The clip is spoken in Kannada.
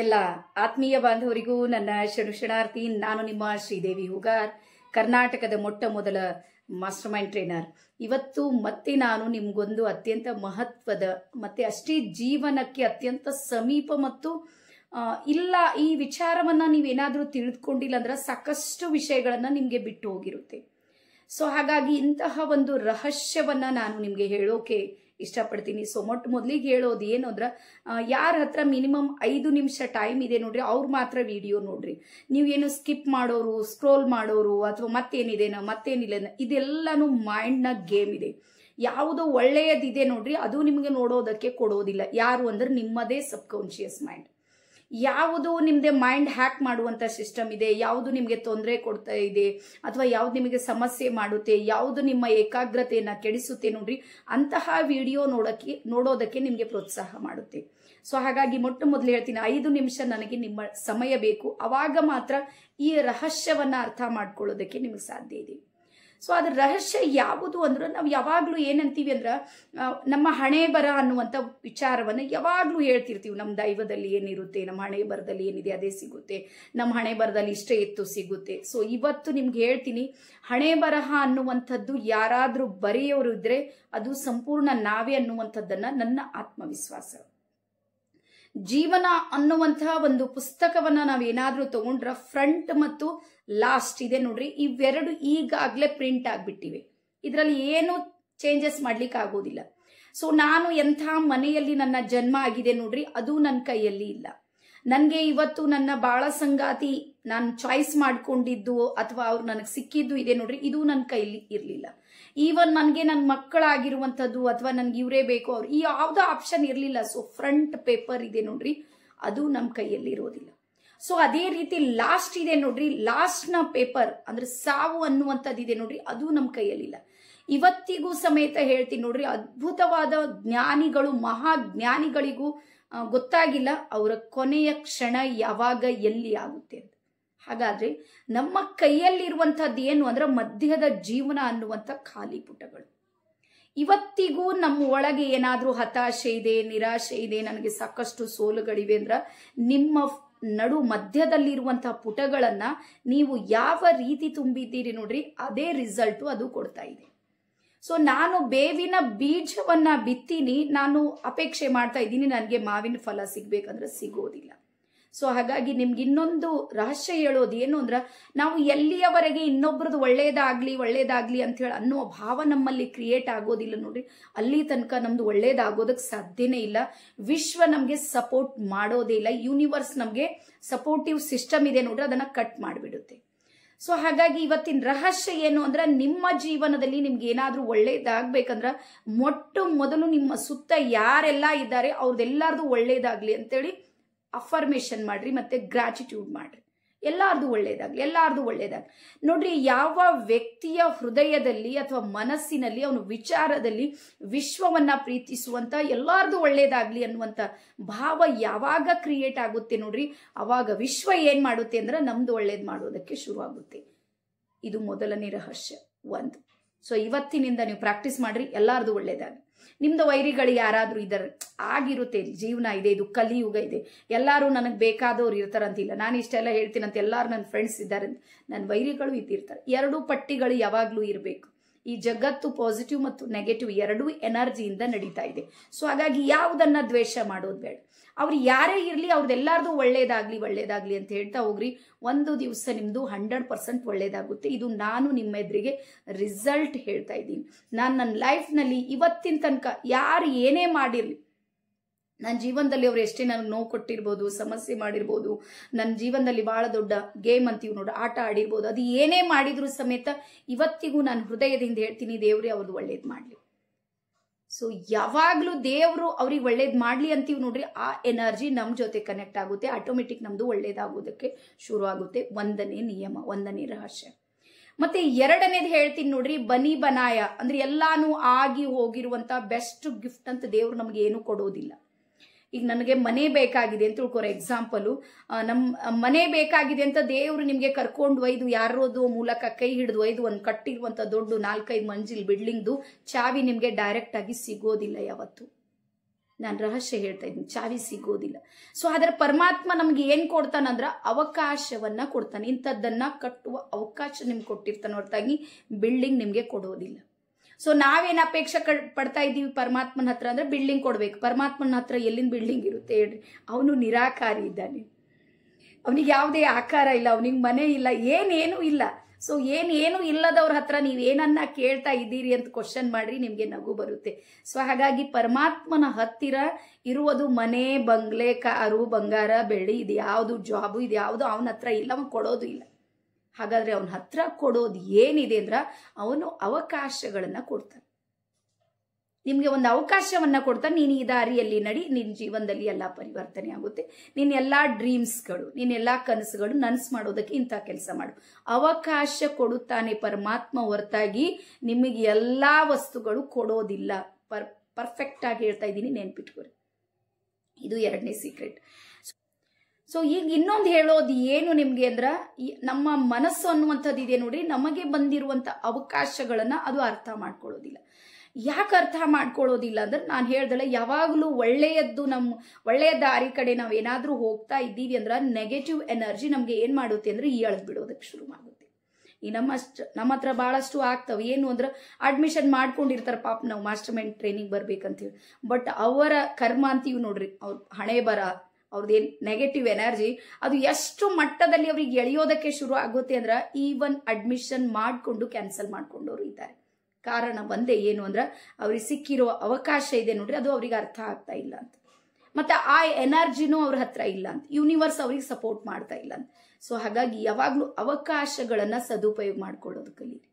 ಎಲ್ಲ ಆತ್ಮೀಯ ಬಾಂಧವರಿಗೂ ನನ್ನ ಶರಣಾರ್ಥಿ ನಾನು ನಿಮ್ಮ ಶ್ರೀದೇವಿ ಹುಗಾರ್ ಕರ್ನಾಟಕದ ಮೊಟ್ಟ ಮೊದಲ ಮಾಸ್ಟರ್ ಮೈಂಡ್ ಟ್ರೈನರ್ ಇವತ್ತು ಮತ್ತೆ ನಾನು ನಿಮ್ಗೊಂದು ಅತ್ಯಂತ ಮಹತ್ವದ ಮತ್ತೆ ಅಷ್ಟೇ ಜೀವನಕ್ಕೆ ಅತ್ಯಂತ ಸಮೀಪ ಮತ್ತು ಇಲ್ಲ ಈ ವಿಚಾರವನ್ನ ನೀವೇನಾದರೂ ತಿಳಿದುಕೊಂಡಿಲ್ಲ ಅಂದ್ರೆ ಸಾಕಷ್ಟು ವಿಷಯಗಳನ್ನ ನಿಮಗೆ ಬಿಟ್ಟು ಹೋಗಿರುತ್ತೆ ಸೊ ಹಾಗಾಗಿ ಇಂತಹ ಒಂದು ರಹಸ್ಯವನ್ನ ನಾನು ನಿಮಗೆ ಹೇಳೋಕೆ ಇಷ್ಟಪಡ್ತೀನಿ ಸೊ ಮೊಟ್ಟ ಮೊದಲಿಗೆ ಹೇಳೋದು ಏನು ಅಂದ್ರೆ ಯಾರ ಹತ್ರ ಮಿನಿಮಮ್ ಐದು ನಿಮಿಷ ಟೈಮ್ ಇದೆ ನೋಡ್ರಿ ಅವ್ರು ಮಾತ್ರ ವಿಡಿಯೋ ನೋಡ್ರಿ ನೀವೇನು ಸ್ಕಿಪ್ ಮಾಡೋರು ಸ್ಕ್ರೋಲ್ ಮಾಡೋರು ಅಥವಾ ಮತ್ತೇನಿದೆನೋ ಮತ್ತೇನಿಲ್ಲ ಇದೆಲ್ಲಾನು ಮೈಂಡ್ನ ಗೇಮ್ ಇದೆ ಯಾವುದೋ ಒಳ್ಳೆಯದಿದೆ ನೋಡ್ರಿ ಅದು ನಿಮಗೆ ನೋಡೋದಕ್ಕೆ ಕೊಡೋದಿಲ್ಲ ಯಾರು ಅಂದ್ರೆ ನಿಮ್ಮದೇ ಸಬ್ ಕಾನ್ಶಿಯಸ್ ಮೈಂಡ್ ಯಾವುದು ನಿಮ್ಮದೆ ಮೈಂಡ್ ಹ್ಯಾಕ್ ಮಾಡುವಂತ ಸಿಸ್ಟಮ್ ಇದೆ ಯಾವುದು ನಿಮಗೆ ತೊಂದರೆ ಕೊಡ್ತಾ ಇದೆ ಅಥವಾ ಯಾವುದು ನಿಮಗೆ ಸಮಸ್ಯೆ ಮಾಡುತ್ತೆ ಯಾವುದು ನಿಮ್ಮ ಏಕಾಗ್ರತೆಯನ್ನು ಕೆಡಿಸುತ್ತೆ ನೋಡ್ರಿ ಅಂತಹ ವಿಡಿಯೋ ನೋಡಕ್ಕೆ ನೋಡೋದಕ್ಕೆ ನಿಮಗೆ ಪ್ರೋತ್ಸಾಹ ಮಾಡುತ್ತೆ ಸೊ ಹಾಗಾಗಿ ಮೊಟ್ಟ ಮೊದಲು ಹೇಳ್ತೀನಿ ಐದು ನಿಮಿಷ ನನಗೆ ನಿಮ್ಮ ಸಮಯ ಬೇಕು ಅವಾಗ ಮಾತ್ರ ಈ ರಹಸ್ಯವನ್ನ ಅರ್ಥ ಮಾಡ್ಕೊಳ್ಳೋದಕ್ಕೆ ನಿಮಗೆ ಸಾಧ್ಯ ಇದೆ ಸೊ ಅದರ ರಹಸ್ಯ ಯಾವುದು ಅಂದ್ರೆ ನಾವು ಯಾವಾಗಲೂ ಏನಂತೀವಿ ಅಂದ್ರೆ ನಮ್ಮ ಹಣೆ ಬರ ಅನ್ನುವಂಥ ವಿಚಾರವನ್ನು ಯಾವಾಗಲೂ ಹೇಳ್ತಿರ್ತೀವಿ ನಮ್ಮ ದೈವದಲ್ಲಿ ಏನಿರುತ್ತೆ ನಮ್ಮ ಹಣೆ ಬರದಲ್ಲಿ ಏನಿದೆ ಅದೇ ಸಿಗುತ್ತೆ ನಮ್ಮ ಹಣೆ ಬರದಲ್ಲಿ ಇಷ್ಟೇ ಇತ್ತು ಸಿಗುತ್ತೆ ಸೊ ಇವತ್ತು ನಿಮ್ಗೆ ಹೇಳ್ತೀನಿ ಹಣೆ ಬರಹ ಅನ್ನುವಂಥದ್ದು ಯಾರಾದರೂ ಬರೆಯೋರು ಇದ್ದರೆ ಅದು ಸಂಪೂರ್ಣ ನಾವೇ ಅನ್ನುವಂಥದ್ದನ್ನು ನನ್ನ ಆತ್ಮವಿಶ್ವಾಸ ಜೀವನ ಅನ್ನುವಂತಹ ಒಂದು ಪುಸ್ತಕವನ್ನ ನಾವೇನಾದ್ರೂ ತಗೊಂಡ್ರ ಫ್ರಂಟ್ ಮತ್ತು ಲಾಸ್ಟ್ ಇದೆ ನೋಡ್ರಿ ಇವೆರಡು ಈಗಾಗಲೇ ಪ್ರಿಂಟ್ ಆಗ್ಬಿಟ್ಟಿವೆ ಇದರಲ್ಲಿ ಏನು ಚೇಂಜಸ್ ಮಾಡ್ಲಿಕ್ಕೆ ಆಗೋದಿಲ್ಲ ಸೊ ನಾನು ಎಂಥ ಮನೆಯಲ್ಲಿ ನನ್ನ ಜನ್ಮ ಆಗಿದೆ ನೋಡ್ರಿ ಅದು ನನ್ನ ಕೈಯಲ್ಲಿ ಇಲ್ಲ ನನಗೆ ಇವತ್ತು ನನ್ನ ಬಾಳ ಸಂಗಾತಿ ನಾನು ಚಾಯ್ಸ್ ಮಾಡ್ಕೊಂಡಿದ್ದು ಅಥವಾ ಅವ್ರು ನನಗೆ ಸಿಕ್ಕಿದ್ದು ಇದೆ ನೋಡ್ರಿ ಇದು ನನ್ನ ಕೈಲಿ ಇರಲಿಲ್ಲ ಈವನ್ ನನಗೆ ನನ್ನ ಮಕ್ಕಳಾಗಿರುವಂಥದ್ದು ಅಥವಾ ನನಗೆ ಇವರೇ ಬೇಕು ಅವ್ರು ಈ ಯಾವುದೋ ಆಪ್ಷನ್ ಇರಲಿಲ್ಲ ಸೊ ಫ್ರಂಟ್ ಪೇಪರ್ ಇದೆ ನೋಡ್ರಿ ಅದು ನಮ್ಮ ಕೈಯಲ್ಲಿ ಇರೋದಿಲ್ಲ ಸೊ ಅದೇ ರೀತಿ ಲಾಸ್ಟ್ ಇದೆ ನೋಡ್ರಿ ನ ಪೇಪರ್ ಅಂದ್ರೆ ಸಾವು ಅನ್ನುವಂಥದ್ದು ಇದೆ ನೋಡ್ರಿ ಅದು ನಮ್ಮ ಇಲ್ಲ ಇವತ್ತಿಗೂ ಸಮೇತ ಹೇಳ್ತೀನಿ ನೋಡ್ರಿ ಅದ್ಭುತವಾದ ಜ್ಞಾನಿಗಳು ಮಹಾ ಜ್ಞಾನಿಗಳಿಗೂ ಗೊತ್ತಾಗಿಲ್ಲ ಅವರ ಕೊನೆಯ ಕ್ಷಣ ಯಾವಾಗ ಎಲ್ಲಿ ಆಗುತ್ತೆ ಹಾಗಾದ್ರೆ ನಮ್ಮ ಕೈಯಲ್ಲಿರುವಂಥದ್ದು ಏನು ಅಂದ್ರೆ ಮಧ್ಯದ ಜೀವನ ಅನ್ನುವಂಥ ಖಾಲಿ ಪುಟಗಳು ಇವತ್ತಿಗೂ ನಮ್ಮ ಒಳಗೆ ಏನಾದರೂ ಹತಾಶೆ ಇದೆ ನಿರಾಶೆ ಇದೆ ನನಗೆ ಸಾಕಷ್ಟು ಸೋಲುಗಳಿವೆ ಅಂದ್ರೆ ನಿಮ್ಮ ನಡು ಮಧ್ಯದಲ್ಲಿರುವಂತಹ ಪುಟಗಳನ್ನ ನೀವು ಯಾವ ರೀತಿ ತುಂಬಿದ್ದೀರಿ ನೋಡ್ರಿ ಅದೇ ರಿಸಲ್ಟು ಅದು ಕೊಡ್ತಾ ಇದೆ ಸೊ ನಾನು ಬೇವಿನ ಬೀಜವನ್ನ ಬಿತ್ತೀನಿ ನಾನು ಅಪೇಕ್ಷೆ ಮಾಡ್ತಾ ಇದ್ದೀನಿ ನನಗೆ ಮಾವಿನ ಫಲ ಸಿಗ್ಬೇಕಂದ್ರೆ ಸಿಗೋದಿಲ್ಲ ಸೊ ಹಾಗಾಗಿ ನಿಮ್ಗೆ ಇನ್ನೊಂದು ರಹಸ್ಯ ಹೇಳೋದು ಏನು ಅಂದ್ರೆ ನಾವು ಎಲ್ಲಿಯವರೆಗೆ ಇನ್ನೊಬ್ರದ್ದು ಒಳ್ಳೇದಾಗ್ಲಿ ಒಳ್ಳೇದಾಗ್ಲಿ ಅಂತ ಹೇಳಿ ಅನ್ನೋ ಭಾವ ನಮ್ಮಲ್ಲಿ ಕ್ರಿಯೇಟ್ ಆಗೋದಿಲ್ಲ ನೋಡ್ರಿ ಅಲ್ಲಿ ತನಕ ನಮ್ದು ಒಳ್ಳೇದಾಗೋದಕ್ಕೆ ಸಾಧ್ಯನೇ ಇಲ್ಲ ವಿಶ್ವ ನಮಗೆ ಸಪೋರ್ಟ್ ಮಾಡೋದೇ ಇಲ್ಲ ಯೂನಿವರ್ಸ್ ನಮಗೆ ಸಪೋರ್ಟಿವ್ ಸಿಸ್ಟಮ್ ಇದೆ ನೋಡ್ರಿ ಅದನ್ನ ಕಟ್ ಮಾಡಿಬಿಡುತ್ತೆ ಸೊ ಹಾಗಾಗಿ ಇವತ್ತಿನ ರಹಸ್ಯ ಏನು ಅಂದ್ರೆ ನಿಮ್ಮ ಜೀವನದಲ್ಲಿ ನಿಮ್ಗೆ ಏನಾದ್ರೂ ಒಳ್ಳೇದಾಗ್ಬೇಕಂದ್ರ ಮೊಟ್ಟ ಮೊದಲು ನಿಮ್ಮ ಸುತ್ತ ಯಾರೆಲ್ಲ ಇದ್ದಾರೆ ಅವ್ರದ್ದೆಲ್ಲಾರ್ದು ಒಳ್ಳೇದಾಗ್ಲಿ ಅಂತೇಳಿ ಅಫರ್ಮೇಷನ್ ಮಾಡ್ರಿ ಮತ್ತೆ ಗ್ರಾಟಿಟ್ಯೂಡ್ ಮಾಡ್ರಿ ಎಲ್ಲಾರ್ದು ಒಳ್ಳೇದಾಗ್ಲಿ ಎಲ್ಲಾರ್ದು ಒಳ್ಳೇದಾಗ್ಲಿ ನೋಡ್ರಿ ಯಾವ ವ್ಯಕ್ತಿಯ ಹೃದಯದಲ್ಲಿ ಅಥವಾ ಮನಸ್ಸಿನಲ್ಲಿ ಅವನ ವಿಚಾರದಲ್ಲಿ ವಿಶ್ವವನ್ನ ಪ್ರೀತಿಸುವಂತ ಎಲ್ಲಾರ್ದು ಒಳ್ಳೇದಾಗ್ಲಿ ಅನ್ನುವಂತ ಭಾವ ಯಾವಾಗ ಕ್ರಿಯೇಟ್ ಆಗುತ್ತೆ ನೋಡ್ರಿ ಅವಾಗ ವಿಶ್ವ ಏನ್ ಮಾಡುತ್ತೆ ಅಂದ್ರೆ ನಮ್ದು ಒಳ್ಳೇದು ಮಾಡೋದಕ್ಕೆ ಶುರುವಾಗುತ್ತೆ ಇದು ಮೊದಲನೇ ರಹಸ್ಯ ಒಂದು ಸೊ ಇವತ್ತಿನಿಂದ ನೀವು ಪ್ರಾಕ್ಟೀಸ್ ಮಾಡ್ರಿ ಎಲ್ಲಾರ್ದು ಒಳ್ಳೇದಾಗ ನಿಮ್ದು ವೈರಿಗಳು ಯಾರಾದ್ರೂ ಇದ್ದಾರೆ ಆಗಿರುತ್ತೆ ಜೀವನ ಇದೆ ಇದು ಕಲಿಯುಗ ಇದೆ ಎಲ್ಲರೂ ನನಗೆ ಬೇಕಾದವ್ರು ಇರ್ತಾರಂತಿಲ್ಲ ನಾನು ಇಷ್ಟೆಲ್ಲ ಹೇಳ್ತೀನಂತ ಎಲ್ಲರೂ ನನ್ನ ಫ್ರೆಂಡ್ಸ್ ಇದ್ದಾರೆ ನನ್ನ ವೈರಿಗಳು ಇದ್ದಿರ್ತಾರೆ ಎರಡೂ ಪಟ್ಟಿಗಳು ಯಾವಾಗಲೂ ಇರಬೇಕು ಈ ಜಗತ್ತು ಪಾಸಿಟಿವ್ ಮತ್ತು ನೆಗೆಟಿವ್ ಎರಡೂ ಎನರ್ಜಿಯಿಂದ ನಡೀತಾ ಇದೆ ಸೊ ಹಾಗಾಗಿ ಯಾವುದನ್ನ ದ್ವೇಷ ಮಾಡೋದು ಬೇಡ ಅವ್ರು ಯಾರೇ ಇರಲಿ ಅವ್ರದ್ದೆಲ್ಲಾರ್ದು ಒಳ್ಳೇದಾಗ್ಲಿ ಒಳ್ಳೇದಾಗ್ಲಿ ಅಂತ ಹೇಳ್ತಾ ಹೋಗ್ರಿ ಒಂದು ದಿವಸ ನಿಮ್ಮದು ಹಂಡ್ರೆಡ್ ಪರ್ಸೆಂಟ್ ಒಳ್ಳೇದಾಗುತ್ತೆ ಇದು ನಾನು ನಿಮ್ಮ ಎದುರಿಗೆ ರಿಸಲ್ಟ್ ಹೇಳ್ತಾ ಇದ್ದೀನಿ ನಾನು ನನ್ನ ಲೈಫ್ನಲ್ಲಿ ಇವತ್ತಿನ ತನಕ ಯಾರು ಏನೇ ಮಾಡಿರಲಿ ನನ್ನ ಜೀವನದಲ್ಲಿ ಅವ್ರು ಎಷ್ಟೇ ನನಗೆ ನೋವು ಕೊಟ್ಟಿರ್ಬೋದು ಸಮಸ್ಯೆ ಮಾಡಿರ್ಬೋದು ನನ್ನ ಜೀವನದಲ್ಲಿ ಭಾಳ ದೊಡ್ಡ ಗೇಮ್ ಅಂತೀವಿ ನೋಡು ಆಟ ಆಡಿರ್ಬೋದು ಅದು ಏನೇ ಮಾಡಿದ್ರು ಸಮೇತ ಇವತ್ತಿಗೂ ನಾನು ಹೃದಯದಿಂದ ಹೇಳ್ತೀನಿ ದೇವರೇ ಅವ್ರದ್ದು ಒಳ್ಳೇದು ಮಾಡಲಿ ಸೊ ಯಾವಾಗಲೂ ದೇವರು ಅವ್ರಿಗೆ ಒಳ್ಳೇದು ಮಾಡಲಿ ಅಂತೀವಿ ನೋಡ್ರಿ ಆ ಎನರ್ಜಿ ನಮ್ಮ ಜೊತೆ ಕನೆಕ್ಟ್ ಆಗುತ್ತೆ ಆಟೋಮೆಟಿಕ್ ನಮ್ಮದು ಒಳ್ಳೇದಾಗೋದಕ್ಕೆ ಶುರು ಆಗುತ್ತೆ ಒಂದನೇ ನಿಯಮ ಒಂದನೇ ರಹಸ್ಯ ಮತ್ತೆ ಎರಡನೇದು ಹೇಳ್ತೀನಿ ನೋಡ್ರಿ ಬನಿ ಬನಾಯ ಅಂದ್ರೆ ಎಲ್ಲಾನು ಆಗಿ ಹೋಗಿರುವಂತ ಬೆಸ್ಟ್ ಗಿಫ್ಟ್ ಅಂತ ದೇವ್ರು ನಮ್ಗೆ ಏನು ಕೊಡೋದಿಲ್ಲ ಈಗ ನನಗೆ ಮನೆ ಬೇಕಾಗಿದೆ ಅಂತ ತಿಳ್ಕೊರ ಎಕ್ಸಾಂಪಲು ನಮ್ಮ ಮನೆ ಬೇಕಾಗಿದೆ ಅಂತ ದೇವರು ನಿಮಗೆ ಕರ್ಕೊಂಡು ಒಯ್ದು ಯಾರೋದು ಮೂಲಕ ಕೈ ಹಿಡಿದು ಒಯ್ದು ಒಂದು ಕಟ್ಟಿರುವಂಥ ದೊಡ್ಡ ನಾಲ್ಕೈದು ಮಂಜಿಲ್ ಬಿಲ್ಡಿಂಗ್ದು ಚಾವಿ ನಿಮಗೆ ಡೈರೆಕ್ಟಾಗಿ ಸಿಗೋದಿಲ್ಲ ಯಾವತ್ತು ನಾನು ರಹಸ್ಯ ಹೇಳ್ತಾ ಇದ್ದೀನಿ ಚಾವಿ ಸಿಗೋದಿಲ್ಲ ಸೊ ಆದರೆ ಪರಮಾತ್ಮ ನಮ್ಗೆ ಏನು ಕೊಡ್ತಾನಂದ್ರೆ ಅವಕಾಶವನ್ನ ಕೊಡ್ತಾನೆ ಇಂಥದ್ದನ್ನು ಕಟ್ಟುವ ಅವಕಾಶ ನಿಮ್ಗೆ ಕೊಟ್ಟಿರ್ತಾನೆ ಹೊರತಾಗಿ ಬಿಲ್ಡಿಂಗ್ ನಿಮಗೆ ಕೊಡೋದಿಲ್ಲ ಸೊ ನಾವೇನು ಅಪೇಕ್ಷೆ ಪಡ್ತಾ ಇದ್ದೀವಿ ಪರಮಾತ್ಮನ ಹತ್ರ ಅಂದರೆ ಬಿಲ್ಡಿಂಗ್ ಕೊಡಬೇಕು ಪರಮಾತ್ಮನ ಹತ್ರ ಎಲ್ಲಿಂದ ಬಿಲ್ಡಿಂಗ್ ಇರುತ್ತೆ ಹೇಳ್ರಿ ಅವನು ನಿರಾಕಾರಿ ಇದ್ದಾನೆ ಅವನಿಗೆ ಯಾವುದೇ ಆಕಾರ ಇಲ್ಲ ಅವನಿಗೆ ಮನೆ ಇಲ್ಲ ಏನೇನು ಇಲ್ಲ ಸೊ ಏನೇನು ಇಲ್ಲದವ್ರ ಹತ್ರ ನೀವು ಏನನ್ನ ಕೇಳ್ತಾ ಇದ್ದೀರಿ ಅಂತ ಕ್ವಶನ್ ಮಾಡ್ರಿ ನಿಮಗೆ ನಗು ಬರುತ್ತೆ ಸೊ ಹಾಗಾಗಿ ಪರಮಾತ್ಮನ ಹತ್ತಿರ ಇರುವುದು ಮನೆ ಬಂಗ್ಲೆ ಕಾರು ಬಂಗಾರ ಬೆಳ್ಳಿ ಇದು ಯಾವುದು ಜಾಬು ಇದು ಯಾವುದು ಅವನ ಹತ್ರ ಇಲ್ಲ ಅವನು ಕೊಡೋದು ಇಲ್ಲ ಹಾಗಾದರೆ ಅವನ ಹತ್ರ ಕೊಡೋದು ಏನಿದೆ ಅಂದ್ರೆ ಅವನು ಅವಕಾಶಗಳನ್ನು ಕೊಡ್ತಾನೆ ನಿಮಗೆ ಒಂದು ಅವಕಾಶವನ್ನು ಕೊಡ್ತಾ ನೀನು ಈ ದಾರಿಯಲ್ಲಿ ನಡಿ ನಿನ್ನ ಜೀವನದಲ್ಲಿ ಎಲ್ಲ ಪರಿವರ್ತನೆ ಆಗುತ್ತೆ ನಿನ್ನ ಎಲ್ಲ ಡ್ರೀಮ್ಸ್ಗಳು ನೀನೆಲ್ಲ ಕನಸುಗಳು ನನಸು ಮಾಡೋದಕ್ಕೆ ಇಂಥ ಕೆಲಸ ಮಾಡು ಅವಕಾಶ ಕೊಡುತ್ತಾನೆ ಪರಮಾತ್ಮ ಹೊರತಾಗಿ ನಿಮಗೆ ಎಲ್ಲ ವಸ್ತುಗಳು ಕೊಡೋದಿಲ್ಲ ಪರ್ ಪರ್ಫೆಕ್ಟಾಗಿ ಹೇಳ್ತಾ ಇದ್ದೀನಿ ನೆನ್ಪಿಟ್ಕೊರಿ ಇದು ಎರಡನೇ ಸೀಕ್ರೆಟ್ ಸೊ ಈಗ ಇನ್ನೊಂದು ಹೇಳೋದು ಏನು ನಿಮ್ಗೆ ಅಂದ್ರ ನಮ್ಮ ಮನಸ್ಸು ಅನ್ನುವಂಥದ್ದು ಇದೆ ನೋಡಿ ನಮಗೆ ಬಂದಿರುವಂತ ಅವಕಾಶಗಳನ್ನ ಅದು ಅರ್ಥ ಮಾಡ್ಕೊಳ್ಳೋದಿಲ್ಲ ಯಾಕೆ ಅರ್ಥ ಮಾಡ್ಕೊಳ್ಳೋದಿಲ್ಲ ಅಂದ್ರೆ ನಾನು ಹೇಳ್ದಳೆ ಯಾವಾಗಲೂ ಒಳ್ಳೆಯದ್ದು ನಮ್ಮ ಒಳ್ಳೆಯ ದಾರಿ ಕಡೆ ನಾವು ಏನಾದರೂ ಹೋಗ್ತಾ ಇದ್ದೀವಿ ಅಂದ್ರೆ ನೆಗೆಟಿವ್ ಎನರ್ಜಿ ನಮಗೆ ಏನು ಮಾಡುತ್ತೆ ಅಂದ್ರೆ ಈ ಎಳ್ದು ಬಿಡೋದಕ್ಕೆ ಶುರು ಮಾಡುತ್ತೆ ಈ ನಮ್ಮಷ್ಟು ನಮ್ಮ ಹತ್ರ ಬಹಳಷ್ಟು ಆಗ್ತವೆ ಏನು ಅಂದ್ರೆ ಅಡ್ಮಿಷನ್ ಮಾಡ್ಕೊಂಡಿರ್ತಾರ ಪಾಪ ನಾವು ಮಾಸ್ಟರ್ ಮೈಂಡ್ ಟ್ರೈನಿಂಗ್ ಬರ್ಬೇಕಂತ ಹೇಳಿ ಬಟ್ ಅವರ ಕರ್ಮ ಅಂತೀವಿ ನೋಡ್ರಿ ಅವ್ರ ಹಣೆ ಬರ ಅವ್ರದ್ದೇನು ನೆಗೆಟಿವ್ ಎನರ್ಜಿ ಅದು ಎಷ್ಟು ಮಟ್ಟದಲ್ಲಿ ಅವ್ರಿಗೆ ಎಳೆಯೋದಕ್ಕೆ ಶುರು ಆಗುತ್ತೆ ಅಂದ್ರೆ ಈವನ್ ಅಡ್ಮಿಷನ್ ಮಾಡಿಕೊಂಡು ಕ್ಯಾನ್ಸಲ್ ಮಾಡ್ಕೊಂಡವರು ಇದ್ದಾರೆ ಕಾರಣ ಒಂದೇ ಏನು ಅಂದ್ರೆ ಅವ್ರಿಗೆ ಸಿಕ್ಕಿರೋ ಅವಕಾಶ ಇದೆ ನೋಡ್ರಿ ಅದು ಅವ್ರಿಗೆ ಅರ್ಥ ಆಗ್ತಾ ಇಲ್ಲ ಅಂತ ಮತ್ತೆ ಆ ಎನರ್ಜಿನೂ ಅವ್ರ ಹತ್ರ ಇಲ್ಲ ಅಂತ ಯೂನಿವರ್ಸ್ ಅವ್ರಿಗೆ ಸಪೋರ್ಟ್ ಮಾಡ್ತಾ ಇಲ್ಲ ಅಂತ ಸೊ ಹಾಗಾಗಿ ಯಾವಾಗಲೂ ಅವಕಾಶಗಳನ್ನು ಸದುಪಯೋಗ ಮಾಡ್ಕೊಳ್ಳೋದು ಕಲೀರಿ